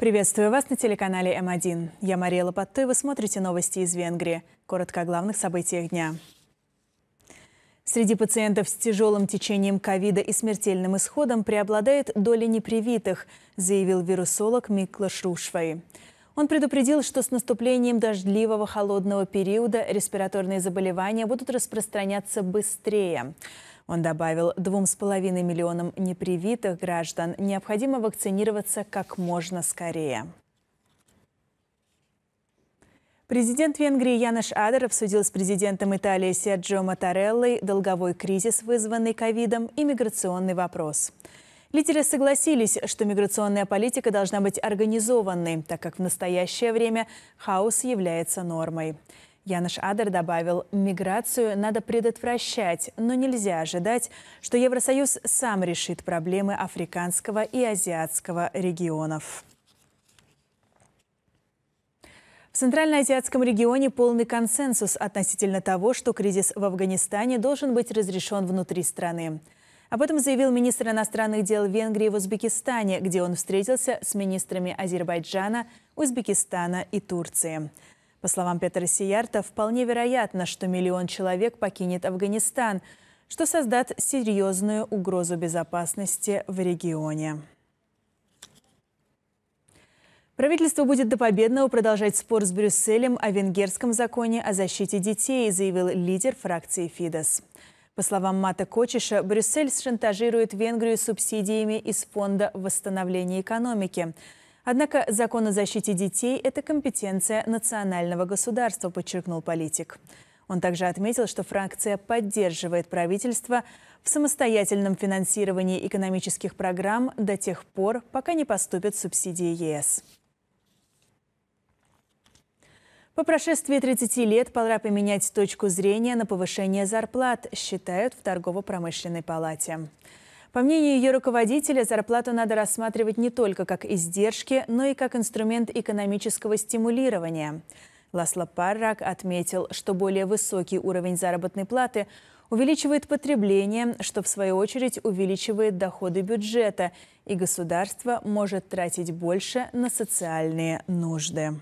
Приветствую вас на телеканале М1. Я Мария Лопатто, и вы смотрите новости из Венгрии. Коротко о главных событиях дня. Среди пациентов с тяжелым течением ковида и смертельным исходом преобладает доля непривитых, заявил вирусолог Микла Шрушвай. Он предупредил, что с наступлением дождливого холодного периода респираторные заболевания будут распространяться быстрее. Он добавил, двум с половиной миллионам непривитых граждан необходимо вакцинироваться как можно скорее. Президент Венгрии Янош Адер обсудил с президентом Италии Серджио Матареллой долговой кризис, вызванный ковидом, и миграционный вопрос. Лидеры согласились, что миграционная политика должна быть организованной, так как в настоящее время хаос является нормой. Яныш Адер добавил, миграцию надо предотвращать, но нельзя ожидать, что Евросоюз сам решит проблемы африканского и азиатского регионов. В Центральноазиатском регионе полный консенсус относительно того, что кризис в Афганистане должен быть разрешен внутри страны. Об этом заявил министр иностранных дел Венгрии в Узбекистане, где он встретился с министрами Азербайджана, Узбекистана и Турции. По словам Петра Сиярта, вполне вероятно, что миллион человек покинет Афганистан, что создаст серьезную угрозу безопасности в регионе. Правительство будет до победного продолжать спор с Брюсселем о венгерском законе о защите детей, заявил лидер фракции Фидос. По словам Мата Кочиша, Брюссель шантажирует Венгрию субсидиями из Фонда восстановления экономики – Однако закон о защите детей – это компетенция национального государства, подчеркнул политик. Он также отметил, что фракция поддерживает правительство в самостоятельном финансировании экономических программ до тех пор, пока не поступят субсидии ЕС. По прошествии 30 лет пора поменять точку зрения на повышение зарплат, считают в торгово-промышленной палате. По мнению ее руководителя, зарплату надо рассматривать не только как издержки, но и как инструмент экономического стимулирования. Ласло Паррак отметил, что более высокий уровень заработной платы увеличивает потребление, что в свою очередь увеличивает доходы бюджета, и государство может тратить больше на социальные нужды.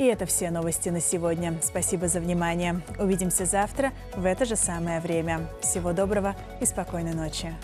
И это все новости на сегодня. Спасибо за внимание. Увидимся завтра в это же самое время. Всего доброго и спокойной ночи.